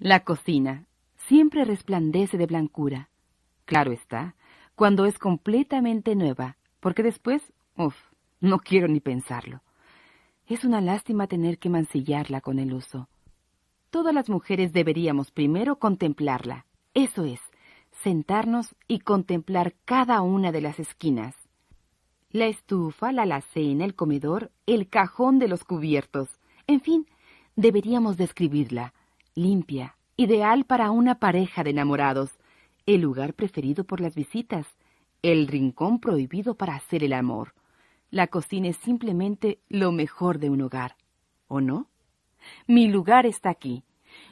La cocina siempre resplandece de blancura. Claro está, cuando es completamente nueva, porque después, uff, no quiero ni pensarlo. Es una lástima tener que mancillarla con el uso. Todas las mujeres deberíamos primero contemplarla, eso es, sentarnos y contemplar cada una de las esquinas. La estufa, la alacena, el comedor, el cajón de los cubiertos, en fin, deberíamos describirla, limpia, ideal para una pareja de enamorados, el lugar preferido por las visitas, el rincón prohibido para hacer el amor. La cocina es simplemente lo mejor de un hogar, ¿o no? Mi lugar está aquí.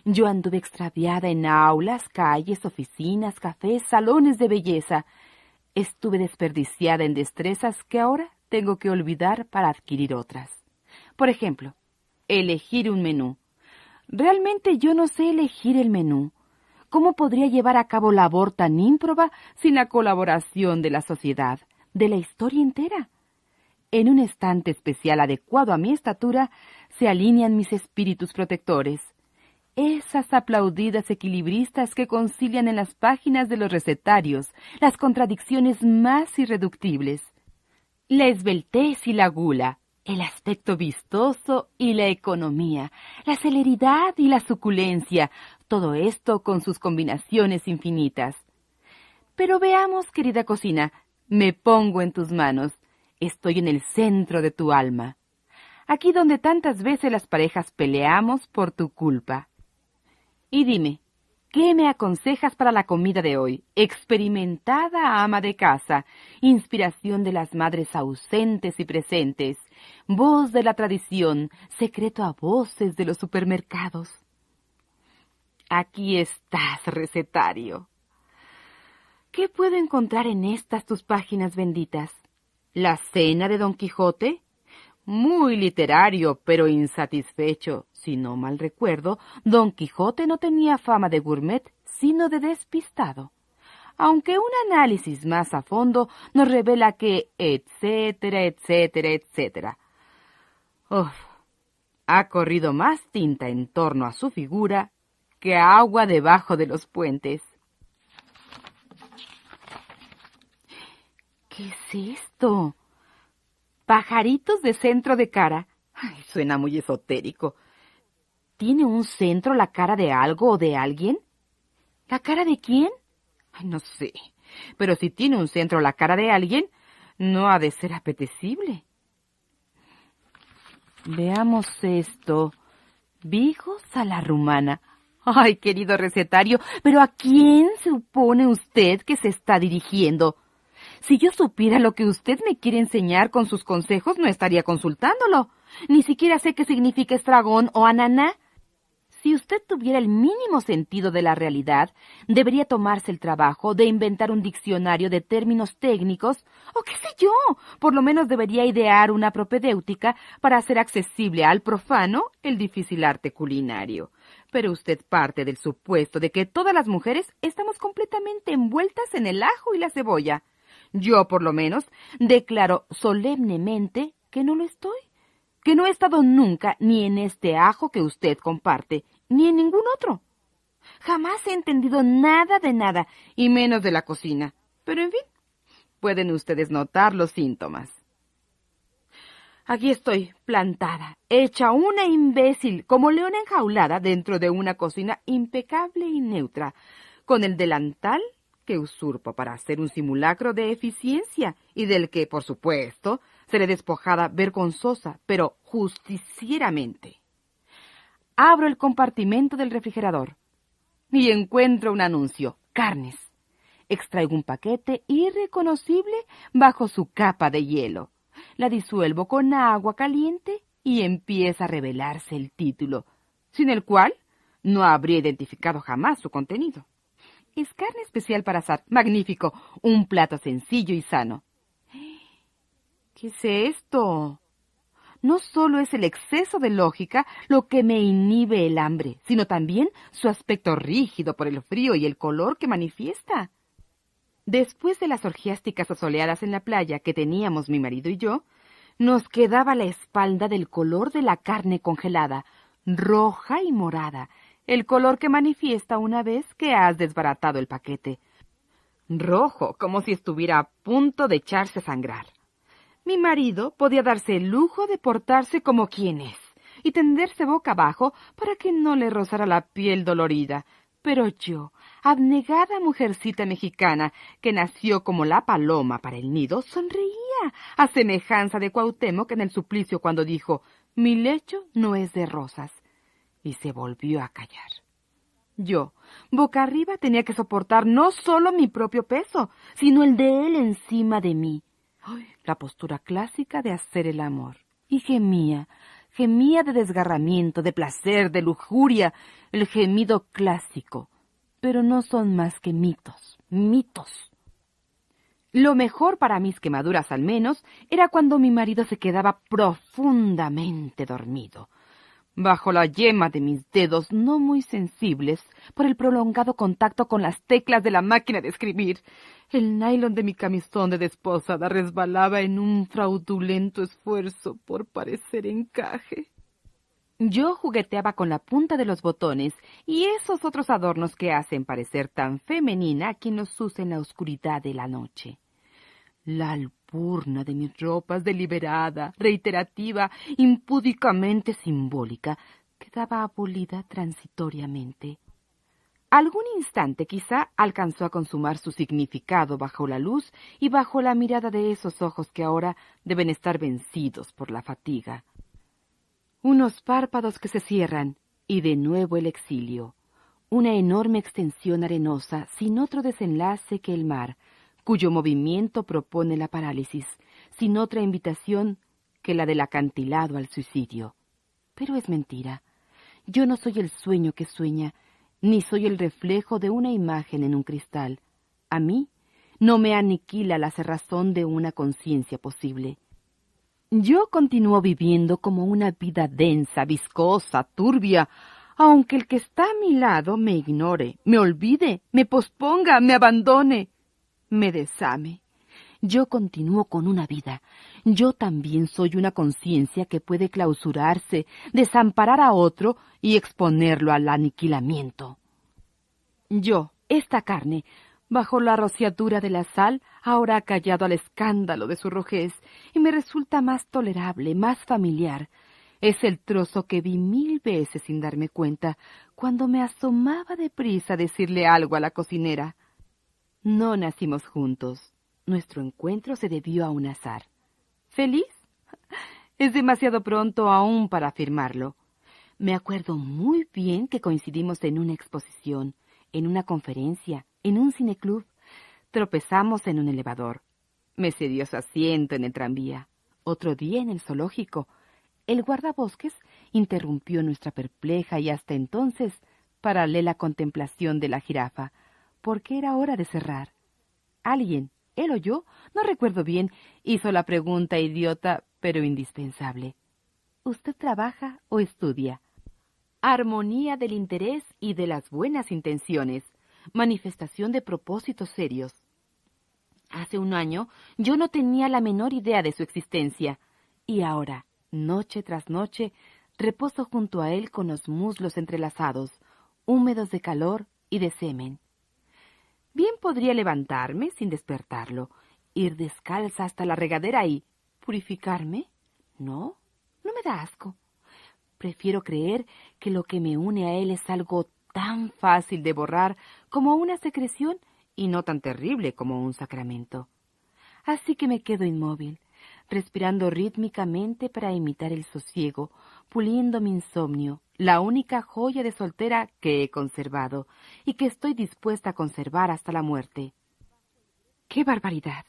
Yo anduve extraviada en aulas, calles, oficinas, cafés, salones de belleza. Estuve desperdiciada en destrezas que ahora tengo que olvidar para adquirir otras. Por ejemplo, elegir un menú, Realmente yo no sé elegir el menú. ¿Cómo podría llevar a cabo labor tan ímproba sin la colaboración de la sociedad, de la historia entera? En un estante especial adecuado a mi estatura se alinean mis espíritus protectores, esas aplaudidas equilibristas que concilian en las páginas de los recetarios las contradicciones más irreductibles, la esbeltez y la gula, el aspecto vistoso y la economía, la celeridad y la suculencia, todo esto con sus combinaciones infinitas. Pero veamos, querida cocina, me pongo en tus manos, estoy en el centro de tu alma, aquí donde tantas veces las parejas peleamos por tu culpa. Y dime, ¿Qué me aconsejas para la comida de hoy? Experimentada ama de casa, inspiración de las madres ausentes y presentes voz de la tradición, secreto a voces de los supermercados. Aquí estás, recetario. ¿Qué puedo encontrar en estas tus páginas benditas? ¿La cena de Don Quijote? Muy literario, pero insatisfecho. Si no mal recuerdo, Don Quijote no tenía fama de gourmet, sino de despistado. Aunque un análisis más a fondo nos revela que, etcétera, etcétera, etcétera ha corrido más tinta en torno a su figura que agua debajo de los puentes. ¿Qué es esto? Pajaritos de centro de cara. Ay, suena muy esotérico. ¿Tiene un centro la cara de algo o de alguien? ¿La cara de quién? no sé. Pero si tiene un centro la cara de alguien, no ha de ser apetecible. Veamos esto. Vigos a la rumana. Ay, querido recetario, pero ¿a quién supone usted que se está dirigiendo? Si yo supiera lo que usted me quiere enseñar con sus consejos, no estaría consultándolo. Ni siquiera sé qué significa estragón o ananá. Si usted tuviera el mínimo sentido de la realidad, debería tomarse el trabajo de inventar un diccionario de términos técnicos, o qué sé yo, por lo menos debería idear una propedéutica para hacer accesible al profano el difícil arte culinario. Pero usted parte del supuesto de que todas las mujeres estamos completamente envueltas en el ajo y la cebolla. Yo, por lo menos, declaro solemnemente que no lo estoy que no he estado nunca ni en este ajo que usted comparte, ni en ningún otro. Jamás he entendido nada de nada, y menos de la cocina. Pero en fin, pueden ustedes notar los síntomas. Aquí estoy, plantada, hecha una imbécil, como leona enjaulada dentro de una cocina impecable y neutra, con el delantal que usurpo para hacer un simulacro de eficiencia y del que, por supuesto, seré despojada vergonzosa, pero justicieramente. Abro el compartimento del refrigerador y encuentro un anuncio, carnes. Extraigo un paquete irreconocible bajo su capa de hielo. La disuelvo con agua caliente y empieza a revelarse el título, sin el cual no habría identificado jamás su contenido. Es carne especial para asar. Magnífico. Un plato sencillo y sano. ¿Qué es esto? No solo es el exceso de lógica lo que me inhibe el hambre, sino también su aspecto rígido por el frío y el color que manifiesta. Después de las orgiásticas asoleadas en la playa que teníamos mi marido y yo, nos quedaba la espalda del color de la carne congelada, roja y morada, el color que manifiesta una vez que has desbaratado el paquete. Rojo, como si estuviera a punto de echarse a sangrar. Mi marido podía darse el lujo de portarse como quien es y tenderse boca abajo para que no le rozara la piel dolorida. Pero yo, abnegada mujercita mexicana que nació como la paloma para el nido, sonreía a semejanza de Cuauhtémoc en el suplicio cuando dijo Mi lecho no es de rosas. Y se volvió a callar. Yo, boca arriba, tenía que soportar no solo mi propio peso, sino el de él encima de mí la postura clásica de hacer el amor. Y gemía, gemía de desgarramiento, de placer, de lujuria, el gemido clásico. Pero no son más que mitos, mitos. Lo mejor para mis quemaduras al menos era cuando mi marido se quedaba profundamente dormido, bajo la yema de mis dedos no muy sensibles por el prolongado contacto con las teclas de la máquina de escribir. El nylon de mi camisón de desposada resbalaba en un fraudulento esfuerzo por parecer encaje. Yo jugueteaba con la punta de los botones y esos otros adornos que hacen parecer tan femenina a quien los usa en la oscuridad de la noche. La purna de mis ropas, deliberada, reiterativa, impúdicamente simbólica, quedaba abolida transitoriamente. Algún instante quizá alcanzó a consumar su significado bajo la luz y bajo la mirada de esos ojos que ahora deben estar vencidos por la fatiga. Unos párpados que se cierran y de nuevo el exilio. Una enorme extensión arenosa sin otro desenlace que el mar, cuyo movimiento propone la parálisis, sin otra invitación que la del acantilado al suicidio. Pero es mentira. Yo no soy el sueño que sueña, ni soy el reflejo de una imagen en un cristal. A mí no me aniquila la cerrazón de una conciencia posible. Yo continúo viviendo como una vida densa, viscosa, turbia, aunque el que está a mi lado me ignore, me olvide, me posponga, me abandone me desame. Yo continúo con una vida. Yo también soy una conciencia que puede clausurarse, desamparar a otro y exponerlo al aniquilamiento. Yo, esta carne, bajo la rociadura de la sal, ahora ha callado al escándalo de su rojez y me resulta más tolerable, más familiar. Es el trozo que vi mil veces sin darme cuenta cuando me asomaba deprisa a decirle algo a la cocinera. No nacimos juntos. Nuestro encuentro se debió a un azar. ¿Feliz? Es demasiado pronto aún para afirmarlo. Me acuerdo muy bien que coincidimos en una exposición, en una conferencia, en un cineclub. Tropezamos en un elevador. Me cedió su asiento en el tranvía. Otro día en el zoológico. El guardabosques interrumpió nuestra perpleja y hasta entonces paralela contemplación de la jirafa porque era hora de cerrar. Alguien, él o yo, no recuerdo bien, hizo la pregunta idiota pero indispensable. ¿Usted trabaja o estudia? Armonía del interés y de las buenas intenciones. Manifestación de propósitos serios. Hace un año yo no tenía la menor idea de su existencia, y ahora, noche tras noche, reposo junto a él con los muslos entrelazados, húmedos de calor y de semen. Bien podría levantarme sin despertarlo, ir descalza hasta la regadera y purificarme. No, no me da asco. Prefiero creer que lo que me une a él es algo tan fácil de borrar como una secreción y no tan terrible como un sacramento. Así que me quedo inmóvil, respirando rítmicamente para imitar el sosiego, puliendo mi insomnio, la única joya de soltera que he conservado y que estoy dispuesta a conservar hasta la muerte. ¡Qué barbaridad!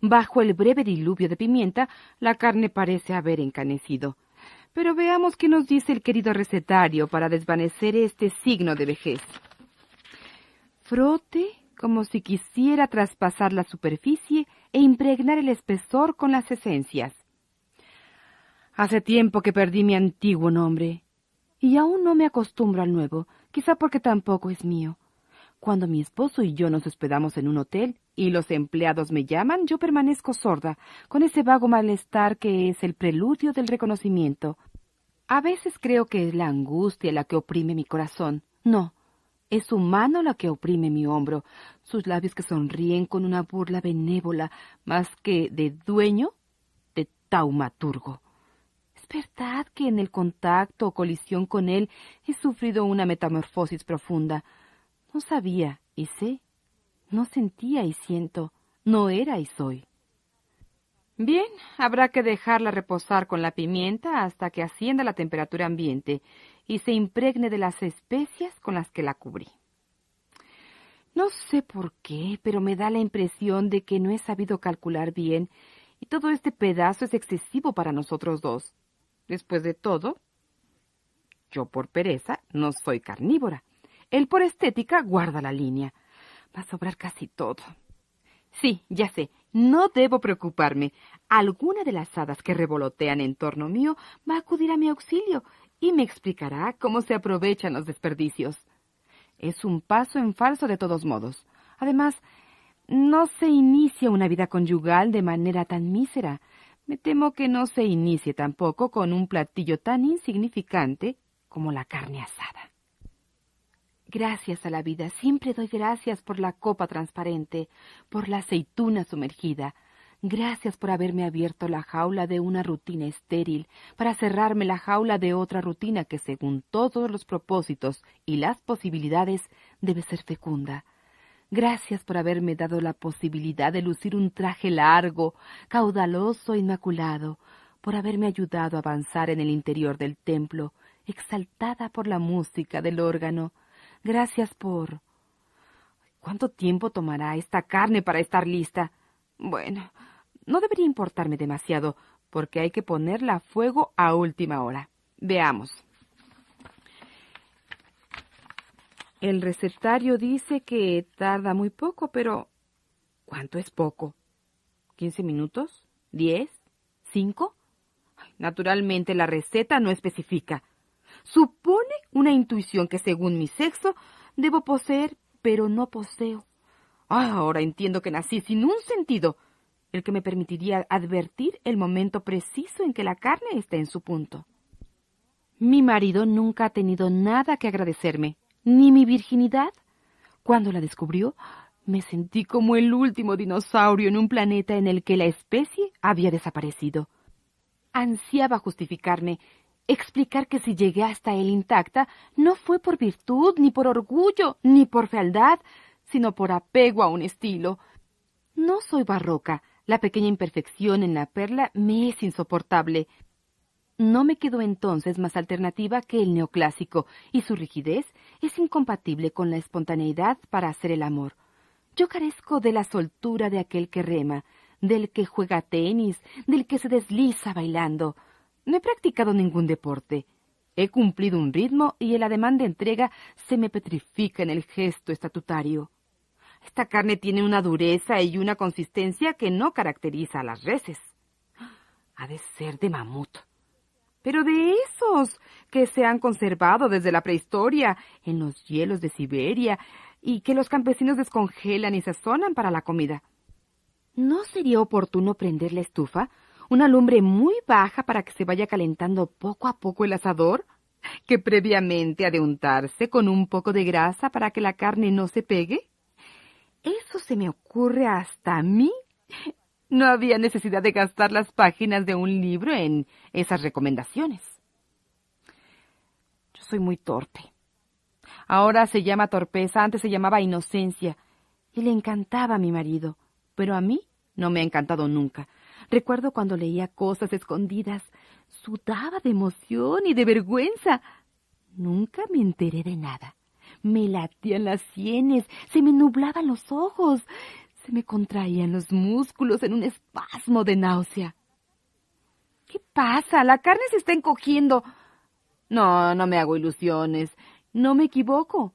Bajo el breve diluvio de pimienta, la carne parece haber encanecido. Pero veamos qué nos dice el querido recetario para desvanecer este signo de vejez. Frote como si quisiera traspasar la superficie e impregnar el espesor con las esencias. Hace tiempo que perdí mi antiguo nombre. Y aún no me acostumbro al nuevo, quizá porque tampoco es mío. Cuando mi esposo y yo nos hospedamos en un hotel y los empleados me llaman, yo permanezco sorda, con ese vago malestar que es el preludio del reconocimiento. A veces creo que es la angustia la que oprime mi corazón. No, es su mano la que oprime mi hombro, sus labios que sonríen con una burla benévola, más que de dueño, de taumaturgo. Es verdad que en el contacto o colisión con él he sufrido una metamorfosis profunda. No sabía y sé. No sentía y siento. No era y soy. Bien, habrá que dejarla reposar con la pimienta hasta que ascienda la temperatura ambiente y se impregne de las especias con las que la cubrí. No sé por qué, pero me da la impresión de que no he sabido calcular bien y todo este pedazo es excesivo para nosotros dos. Después de todo, yo por pereza no soy carnívora. Él por estética guarda la línea. Va a sobrar casi todo. Sí, ya sé, no debo preocuparme. Alguna de las hadas que revolotean en torno mío va a acudir a mi auxilio y me explicará cómo se aprovechan los desperdicios. Es un paso en falso de todos modos. Además, no se inicia una vida conyugal de manera tan mísera. Me temo que no se inicie tampoco con un platillo tan insignificante como la carne asada. Gracias a la vida, siempre doy gracias por la copa transparente, por la aceituna sumergida, gracias por haberme abierto la jaula de una rutina estéril para cerrarme la jaula de otra rutina que según todos los propósitos y las posibilidades debe ser fecunda. Gracias por haberme dado la posibilidad de lucir un traje largo, caudaloso e inmaculado, por haberme ayudado a avanzar en el interior del templo, exaltada por la música del órgano. Gracias por... ¿Cuánto tiempo tomará esta carne para estar lista? Bueno, no debería importarme demasiado, porque hay que ponerla a fuego a última hora. Veamos. El recetario dice que tarda muy poco, pero ¿cuánto es poco? ¿15 minutos? ¿10? ¿Cinco? Naturalmente la receta no especifica. Supone una intuición que según mi sexo debo poseer, pero no poseo. Ah, ahora entiendo que nací sin un sentido, el que me permitiría advertir el momento preciso en que la carne está en su punto. Mi marido nunca ha tenido nada que agradecerme ni mi virginidad. Cuando la descubrió, me sentí como el último dinosaurio en un planeta en el que la especie había desaparecido. Ansiaba justificarme, explicar que si llegué hasta él intacta no fue por virtud, ni por orgullo, ni por fealdad, sino por apego a un estilo. No soy barroca. La pequeña imperfección en la perla me es insoportable. No me quedó entonces más alternativa que el neoclásico, y su rigidez es incompatible con la espontaneidad para hacer el amor. Yo carezco de la soltura de aquel que rema, del que juega tenis, del que se desliza bailando. No he practicado ningún deporte. He cumplido un ritmo y el ademán de entrega se me petrifica en el gesto estatutario. Esta carne tiene una dureza y una consistencia que no caracteriza a las reses. Ha de ser de mamut pero de esos que se han conservado desde la prehistoria en los hielos de Siberia y que los campesinos descongelan y sazonan para la comida. ¿No sería oportuno prender la estufa? Una lumbre muy baja para que se vaya calentando poco a poco el asador, que previamente ha de untarse con un poco de grasa para que la carne no se pegue. Eso se me ocurre hasta a mí no había necesidad de gastar las páginas de un libro en esas recomendaciones. Yo soy muy torpe. Ahora se llama torpeza, antes se llamaba inocencia. Y le encantaba a mi marido, pero a mí no me ha encantado nunca. Recuerdo cuando leía cosas escondidas, sudaba de emoción y de vergüenza. Nunca me enteré de nada. Me latían las sienes, se me nublaban los ojos, me contraían los músculos en un espasmo de náusea. ¿Qué pasa? La carne se está encogiendo. No, no me hago ilusiones. No me equivoco.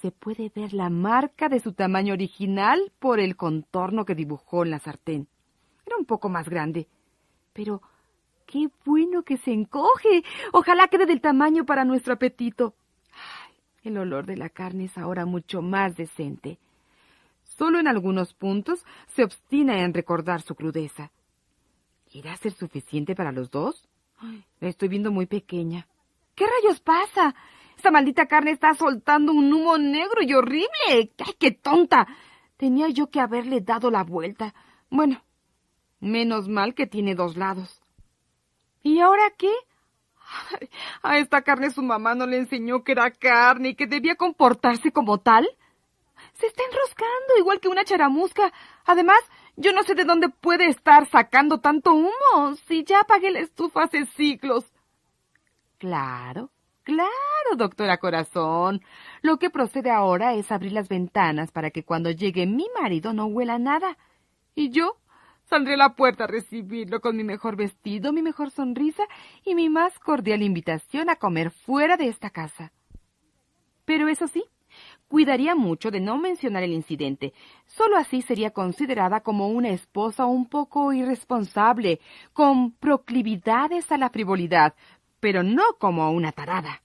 Se puede ver la marca de su tamaño original por el contorno que dibujó en la sartén. Era un poco más grande. Pero qué bueno que se encoge. Ojalá quede del tamaño para nuestro apetito. el olor de la carne es ahora mucho más decente solo en algunos puntos, se obstina en recordar su crudeza. ¿Irá a ser suficiente para los dos? la estoy viendo muy pequeña. ¿Qué rayos pasa? ¡Esta maldita carne está soltando un humo negro y horrible. ¡Ay, qué tonta! Tenía yo que haberle dado la vuelta. Bueno, menos mal que tiene dos lados. ¿Y ahora qué? a esta carne su mamá no le enseñó que era carne y que debía comportarse como tal. Se está enroscando, igual que una charamusca. Además, yo no sé de dónde puede estar sacando tanto humo, si ya apagué la estufa hace siglos. Claro, claro, doctora Corazón. Lo que procede ahora es abrir las ventanas para que cuando llegue mi marido no huela nada. Y yo saldré a la puerta a recibirlo con mi mejor vestido, mi mejor sonrisa y mi más cordial invitación a comer fuera de esta casa. Pero eso sí, cuidaría mucho de no mencionar el incidente. Solo así sería considerada como una esposa un poco irresponsable, con proclividades a la frivolidad, pero no como una tarada.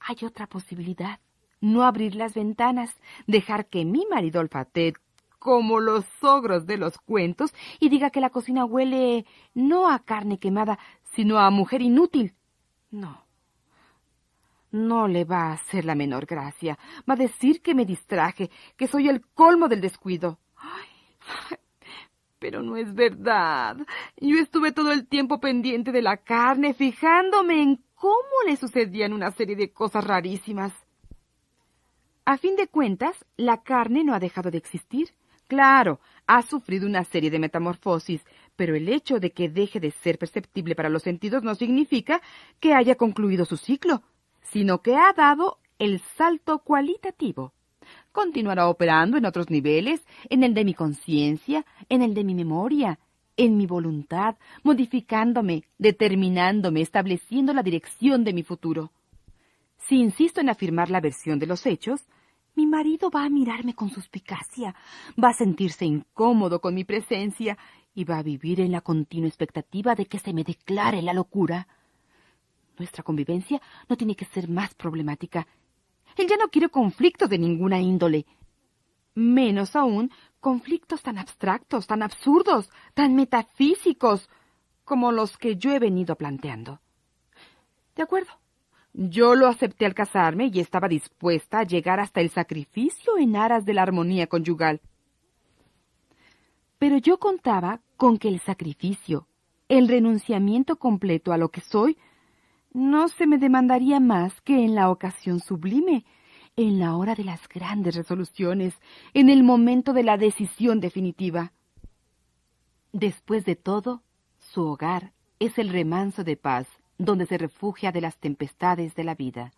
Hay otra posibilidad. No abrir las ventanas, dejar que mi marido olfate como los ogros de los cuentos y diga que la cocina huele no a carne quemada, sino a mujer inútil. No, no le va a hacer la menor gracia. Va a decir que me distraje, que soy el colmo del descuido. pero no es verdad. Yo estuve todo el tiempo pendiente de la carne, fijándome en cómo le sucedían una serie de cosas rarísimas. A fin de cuentas, la carne no ha dejado de existir. Claro, ha sufrido una serie de metamorfosis, pero el hecho de que deje de ser perceptible para los sentidos no significa que haya concluido su ciclo sino que ha dado el salto cualitativo. Continuará operando en otros niveles, en el de mi conciencia, en el de mi memoria, en mi voluntad, modificándome, determinándome, estableciendo la dirección de mi futuro. Si insisto en afirmar la versión de los hechos, mi marido va a mirarme con suspicacia, va a sentirse incómodo con mi presencia y va a vivir en la continua expectativa de que se me declare la locura. Nuestra convivencia no tiene que ser más problemática. Él ya no quiere conflictos de ninguna índole. Menos aún conflictos tan abstractos, tan absurdos, tan metafísicos, como los que yo he venido planteando. De acuerdo. Yo lo acepté al casarme y estaba dispuesta a llegar hasta el sacrificio en aras de la armonía conyugal. Pero yo contaba con que el sacrificio, el renunciamiento completo a lo que soy, no se me demandaría más que en la ocasión sublime, en la hora de las grandes resoluciones, en el momento de la decisión definitiva. Después de todo, su hogar es el remanso de paz donde se refugia de las tempestades de la vida.